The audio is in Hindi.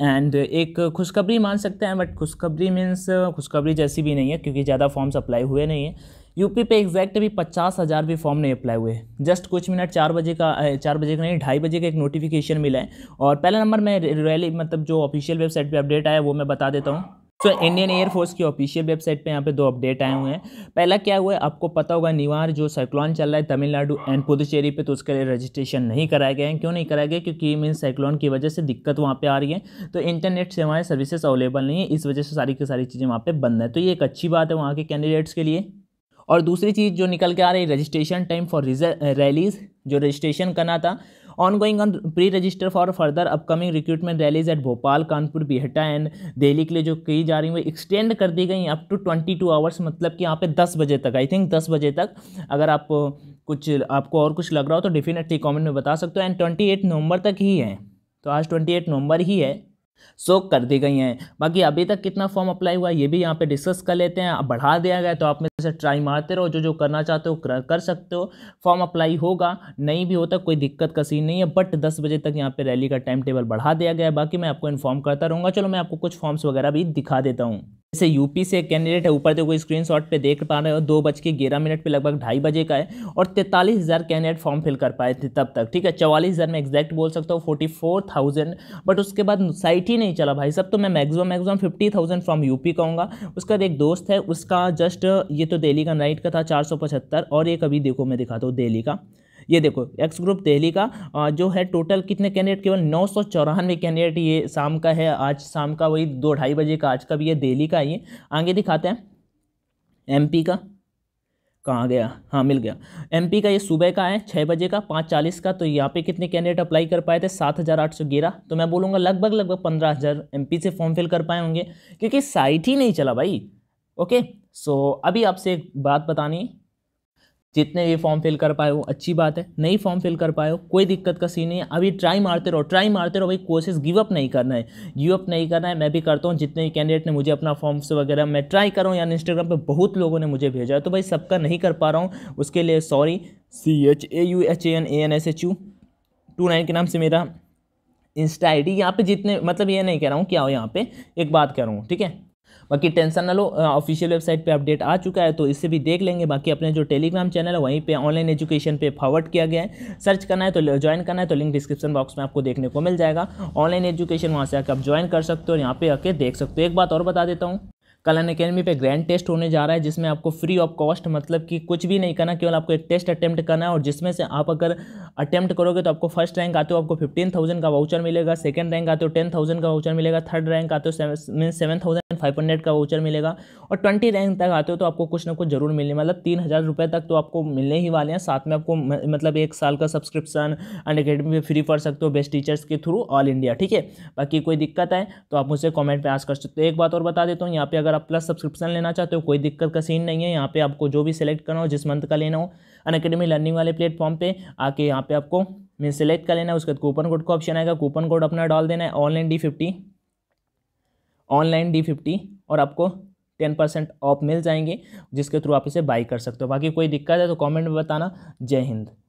एंड एक खुशखबरी मान सकते हैं बट खुशखबरी मीन्स खुशखबरी जैसी भी नहीं है क्योंकि ज़्यादा फॉर्म्स अप्लाई हुए नहीं है यूपी पे एग्जैक्ट अभी पचास हज़ार भी फॉर्म नहीं अप्लाई हुए जस्ट कुछ मिनट चार बजे का चार बजे का नहीं ढाई बजे का एक नोटिफिकेशन मिला है और पहला नंबर मैं रैली मतलब जो ऑफिशियल वेबसाइट पे अपडेट आया वो मैं बता देता हूँ सो इंडियन एयरफोर्स की ऑफिशियल वेबसाइट पे यहाँ पे दो अपडेट आए हुए हैं पहला क्या हुआ है आपको पता होगा निवार जो साइक्लोन चल रहा है तमिलनाडु एंड पुदुचेरी पे तो उसके लिए रजिस्ट्रेशन नहीं कराया गया है क्यों नहीं कराया गया क्योंकि मीन साइक्लोन की वजह से दिक्कत वहाँ पर आ रही है तो इंटरनेट सेवाएँ सर्विसेज अवेलेबल नहीं है इस वजह से सारी की सारी चीज़ें वहाँ पर बंद हैं तो ये एक अच्छी बात है वहाँ के कैंडिडेट्स के लिए और दूसरी चीज़ जो निकल के आ रही है रजिस्ट्रेशन टाइम फॉर रैलीज़ जो रजिस्ट्रेशन करना था on going on pre register for further upcoming recruitment rallies at Bhopal Kanpur Bihta and Delhi के लिए जो की जा रही है वो एक्सटेंड कर दी गई up to twenty two hours मतलब कि यहाँ पे दस बजे तक आई थिंक दस बजे तक अगर आप कुछ आपको और कुछ लग रहा हो तो डेफिनेटली कॉमेंट में बता सकते हो एंड ट्वेंटी एट नवंबर तक ही है तो आज ट्वेंटी एट नवंबर ही है सो कर दी गई हैं बाकी अभी तक कितना फॉर्म अप्लाई हुआ ये भी यहाँ पे डिस्कस कर लेते हैं अब बढ़ा दिया गया तो आप में से ट्राई मारते रहो जो जो करना चाहते हो कर सकते हो फॉर्म अप्लाई होगा नहीं भी होता कोई दिक्कत का सीन नहीं है बट दस बजे तक यहाँ पे रैली का टाइम टेबल बढ़ा दिया गया है बाकी मैं आपको इन्फॉर्म करता रहूँगा चलो मैं आपको कुछ फॉर्म्स वगैरह भी दिखा देता हूँ जैसे यूपी से एक कैंडिडेट है ऊपर देखो स्क्रीनशॉट पे देख पा रहे हो दो बज के ग्यारह मिनट पे लगभग ढाई बजे का है और तैंतालीस हज़ार कैंडिडेट फॉर्म फिल कर पाए थे तब तक ठीक है चवालीस हज़ार मैं एक्जैक्ट बोल सकता हूँ फोर्टी फोर थाउजेंड बट उसके बाद साइट ही नहीं चला भाई सब तो मैं maximum maximum fifty thousand from UP कहूँगा उसका एक दोस्त है उसका जस्ट ये तो दिल्ली का नाइट का था चार सौ पचहत्तर और एक अभी देखो मैं दिखाता हूँ दिल्ली का ये देखो एक्स ग्रुप दिल्ली का जो है टोटल कितने कैंडिडेट केवल नौ सौ चौरानवे कैंडिडेट ये शाम का है आज शाम का वही दो ढाई बजे का आज का भी ये दिल्ली का ये आगे दिखाते हैं एमपी का कहाँ गया हाँ मिल गया एमपी का ये सुबह का है छः बजे का पाँच चालीस का तो यहाँ पे कितने कैंडिडेट अप्लाई कर पाए थे सात हज़ार आठ सौ ग्यारह तो मैं बोलूँगा लगभग लगभग पंद्रह हज़ार एम से फॉर्म फिल कर पाए होंगे क्योंकि साइट ही नहीं चला भाई ओके सो अभी आपसे एक बात बतानी जितने भी फॉर्म फिल कर पाए हो अच्छी बात है नहीं फॉर्म फिल कर पाए हो कोई दिक्कत का सीन नहीं है अभी ट्राई मारते रहो ट्राई मारते रहो भाई कोशिश गिव अप नहीं करना है गिव अप नहीं करना है मैं भी करता हूँ जितने भी कैंडिडेट ने मुझे अपना फॉर्म्स वगैरह मैं ट्राई कर रहा हूँ यानी इंस्टाग्राम पर बहुत लोगों ने मुझे भेजा है तो भाई सबका नहीं कर पा रहा हूँ उसके लिए sorry C H A U H A N A N S H U two nine के नाम से मेरा इंस्टा आई डी यहाँ पर जितने मतलब ये नहीं कह रहा हूँ क्या हो यहाँ पर एक बात कह रहा हूँ ठीक है बाकी टेंशन ना लो ऑफिशियल वेबसाइट पे अपडेट आ चुका है तो इससे भी देख लेंगे बाकी अपने जो टेलीग्राम चैनल है वहीं पे ऑनलाइन एजुकेशन पे फॉरवर्ड किया गया है सर्च करना है तो ज्वाइन करना है तो लिंक डिस्क्रिप्शन बॉक्स में आपको देखने को मिल जाएगा ऑनलाइन एजुकेशन वहाँ से आकर आप ज्वाइन कर सकते हो और यहाँ पे आके देख सकते हो एक बात और बता देता हूँ कलन अकेडमी पे ग्रैंड टेस्ट होने जा रहा है जिसमें आपको फ्री ऑफ कॉस्ट मतलब कि कुछ भी नहीं करना केवल आपको एक टेस्ट अटैम्प्ट करना है और जिसमें से आप अगर अटैम्प्ट करोगे तो आपको फर्स्ट रैंक आते हो आपको फिफ्टीन थाउजेंड का वाउचर मिलेगा सेकंड रैंक आते हो टेन थाउजेंड का वाउचर मिलेगा थर्ड रैंक आते हो mean seven thousand five hundred का वाउचर मिलेगा और ट्वेंटी रैंक तक आते हो तो आपको कुछ ना कुछ जरूर मिलने मतलब तीन हज़ार रुपये तक तो आपको मिलने ही वाले हैं साथ में आपको मतलब एक साल का सब्सक्रिप्शन अन अकेडमी में फ्री पढ़ सकते हो बेस्ट टीचर्स के थ्रू ऑल इंडिया ठीक है बाकी कोई दिक्कत है तो आप मुझे कॉमेंट पर आज कर सकते हो एक बात और बता देता हूँ यहाँ पर अगर आप प्लस सब्सक्रिप्शन लेना चाहते हो कोई दिक्कत का सीन नहीं है यहाँ पर आपको जो भी सिलेक्ट करना हो जिस मंथ का लेना हो अन अकेडमी लर्निंग वाले प्लेटफॉर्म पर आके यहाँ पर आपको मैं सेलेक्ट कर लेना है उसके बाद कूपन कोड का ऑप्शन आएगा कूपन कोड अपना डाल देना है online D fifty online D fifty और आपको टेन परसेंट ऑफ मिल जाएंगे जिसके थ्रू आप इसे बाई कर सकते हो बाकी कोई दिक्कत है तो कमेंट में बताना जय हिंद